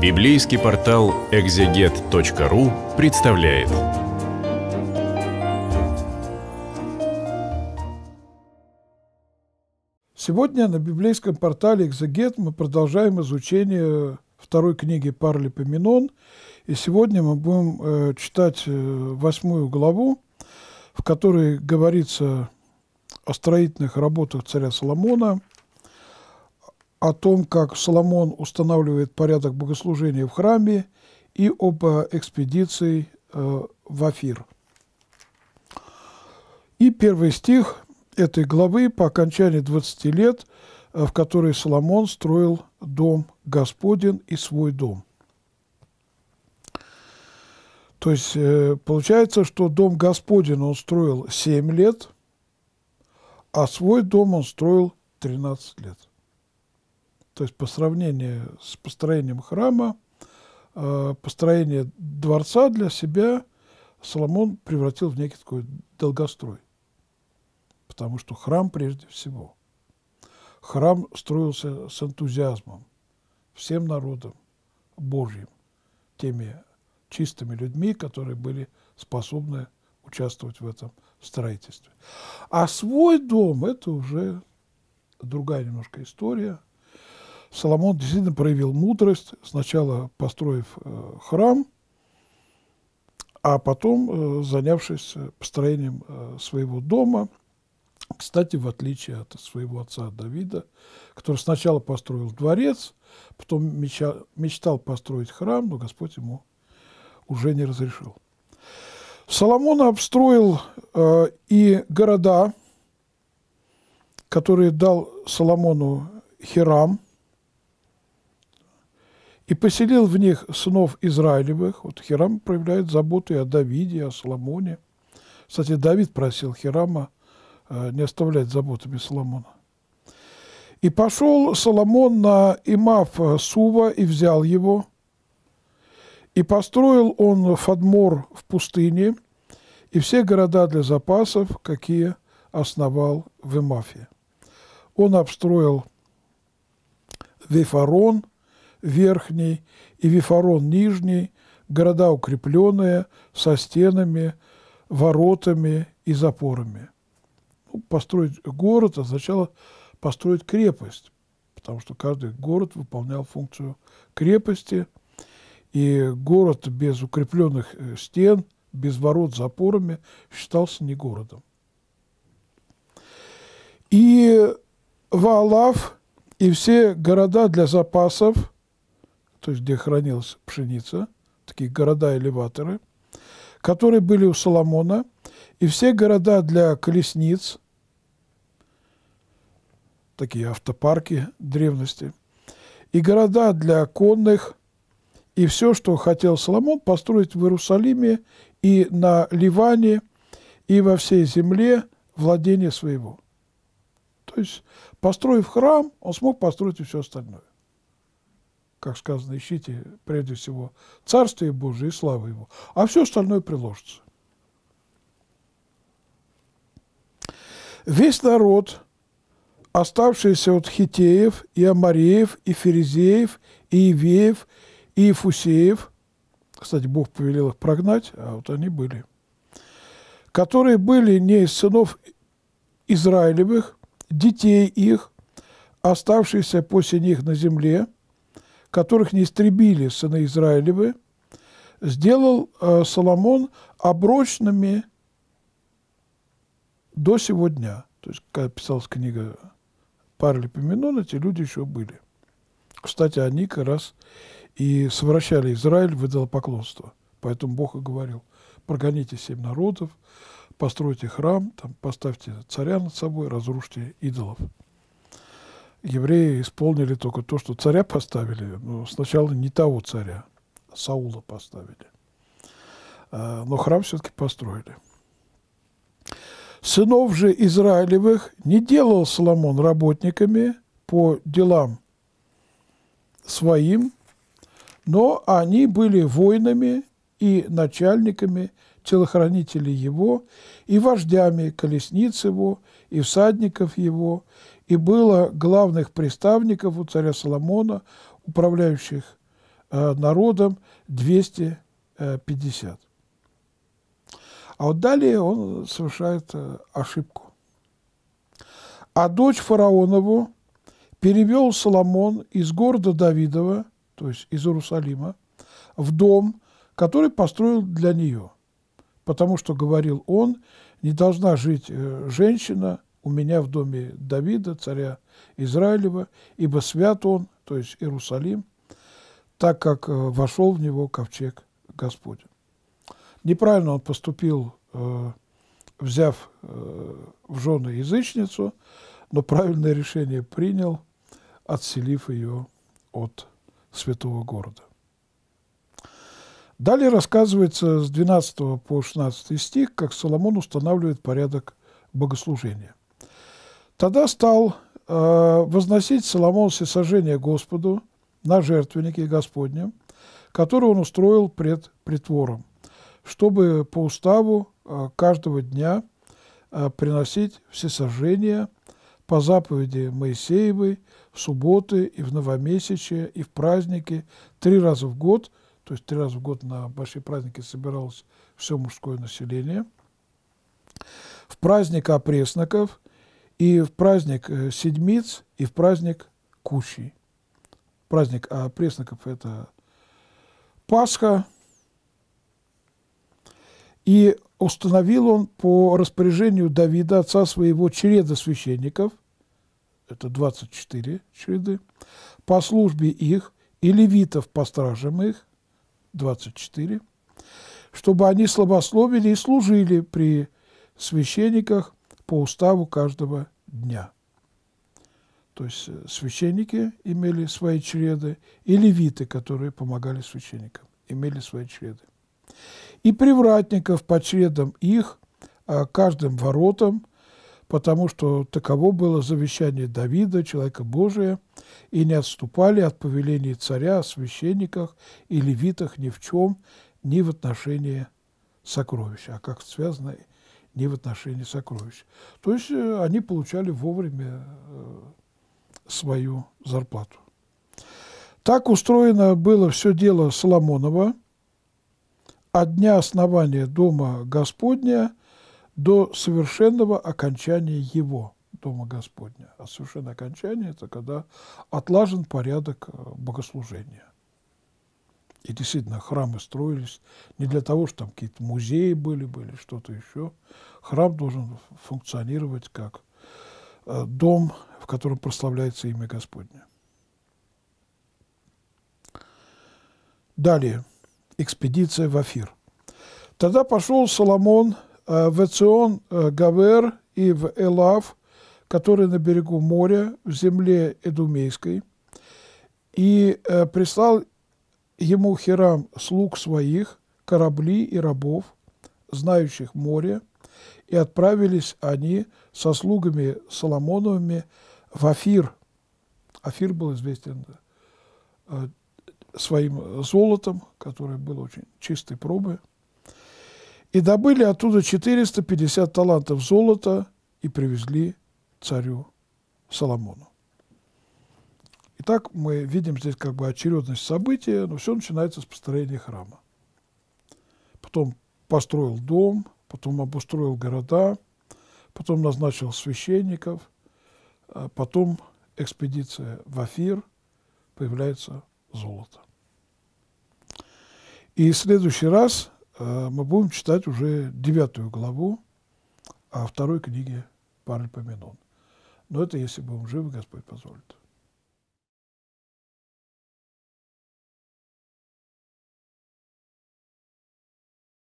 Библейский портал экзегет.ру представляет. Сегодня на библейском портале «Экзегет» мы продолжаем изучение второй книги Парли Паралипоменон. И сегодня мы будем э, читать э, восьмую главу, в которой говорится о строительных работах царя Соломона – о том, как Соломон устанавливает порядок богослужения в храме и об э, экспедиции э, в Афир. И первый стих этой главы по окончании 20 лет, э, в которой Соломон строил дом Господен и свой дом. То есть получается, что дом Господен он строил 7 лет, а свой дом он строил 13 лет. То есть по сравнению с построением храма, э, построение дворца для себя Соломон превратил в некий такой долгострой. Потому что храм прежде всего. Храм строился с энтузиазмом, всем народом Божьим, теми чистыми людьми, которые были способны участвовать в этом строительстве. А свой дом – это уже другая немножко история – Соломон действительно проявил мудрость, сначала построив э, храм, а потом э, занявшись э, построением своего дома, кстати, в отличие от своего отца Давида, который сначала построил дворец, потом мечтал построить храм, но Господь ему уже не разрешил. Соломон обстроил и города, которые дал Соломону Хирам – и поселил в них сынов Израилевых. Вот Хирам проявляет заботу и о Давиде, и о Соломоне. Кстати, Давид просил Хирама э, не оставлять заботами Соломона. «И пошел Соломон на Имав э, Сува и взял его, и построил он Фадмор в пустыне, и все города для запасов, какие основал в Имафе. Он обстроил Вифарон – верхний и Вифарон нижний, города укрепленные, со стенами, воротами и запорами. Ну, построить город означало построить крепость, потому что каждый город выполнял функцию крепости, и город без укрепленных э, стен, без ворот запорами считался не городом. И Валав, и все города для запасов – то есть где хранилась пшеница, такие города-элеваторы, которые были у Соломона, и все города для колесниц, такие автопарки древности, и города для конных, и все, что хотел Соломон построить в Иерусалиме и на Ливане, и во всей земле владение своего. То есть, построив храм, он смог построить и все остальное как сказано, ищите прежде всего Царствие Божие и славы Его, а все остальное приложится. Весь народ, оставшийся от хитеев, и амареев, и ферезеев, и ивеев, и ифусеев, кстати, Бог повелел их прогнать, а вот они были, которые были не из сынов Израилевых, детей их, оставшиеся после них на земле – которых не истребили сыны Израилевы, сделал э, Соломон оброчными до сего дня. То есть, когда писалась книга Паралипоменон, эти люди еще были. Кстати, они как раз и совращали Израиль в идолопоклонство. Поэтому Бог и говорил, прогоните семь народов, постройте храм, там, поставьте царя над собой, разрушьте идолов евреи исполнили только то, что царя поставили, но сначала не того царя, а Саула поставили. А, но храм все-таки построили. Сынов же Израилевых не делал Соломон работниками по делам своим, но они были воинами и начальниками, телохранителей его, и вождями колесниц его, и всадников его, и было главных приставников у царя Соломона, управляющих э, народом, 250. Э, а вот далее он совершает э, ошибку. А дочь фараонову перевел Соломон из города Давидова, то есть из Иерусалима, в дом, который построил для нее, потому что, говорил он, не должна жить женщина – у меня в доме Давида, царя Израилева, ибо свят он, то есть Иерусалим, так как э, вошел в него ковчег Господень. Неправильно он поступил, э, взяв э, в жены язычницу, но правильное решение принял, отселив ее от святого города. Далее рассказывается с 12 по 16 стих, как Соломон устанавливает порядок богослужения. Тогда стал э, возносить Соломон всесожжение Господу на жертвеннике Господнем, который он устроил пред притвором, чтобы по уставу э, каждого дня э, приносить всесожжение по заповеди Моисеевой в субботы и в новомесячие, и в праздники три раза в год, то есть три раза в год на большие праздники собиралось все мужское население, в праздник опресноков – и в праздник э, Седмиц, и в праздник Кущи, Праздник а пресноков – это Пасха. И установил он по распоряжению Давида, отца своего, череда священников, это 24 череды, по службе их, и левитов по стражам их, 24, чтобы они слабословили и служили при священниках по уставу каждого дня. То есть э, священники имели свои чреды, и левиты, которые помогали священникам, имели свои чреды. И привратников по чредам их, а, каждым воротам, потому что таково было завещание Давида, человека Божия, и не отступали от повелений царя о священниках и левитах ни в чем, ни в отношении сокровища, а как связано ни в отношении сокровищ. То есть э, они получали вовремя э, свою зарплату. Так устроено было все дело Соломонова от дня основания Дома Господня до совершенного окончания его Дома Господня. А совершенное окончание – это когда отлажен порядок э, богослужения. И действительно, храмы строились не для того, что там какие-то музеи были, были что-то еще. Храм должен функционировать как э, дом, в котором прославляется имя Господне. Далее. Экспедиция в Афир. Тогда пошел Соломон э, в Эцион э, Гавер и в Элав, который на берегу моря, в земле Эдумейской, и прислал ему херам слуг своих, корабли и рабов, знающих море, и отправились они со слугами Соломоновыми в Афир. Афир был известен э, своим золотом, которое было очень чистой пробы. И добыли оттуда 450 талантов золота и привезли царю Соломону. Итак, мы видим здесь как бы очередность событий, но все начинается с построения храма. Потом построил дом, потом обустроил города, потом назначил священников, а потом экспедиция в Афир, появляется золото. И в следующий раз э, мы будем читать уже девятую главу о а второй книге Паральпоменон. Но это если будем живы, Господь позволит.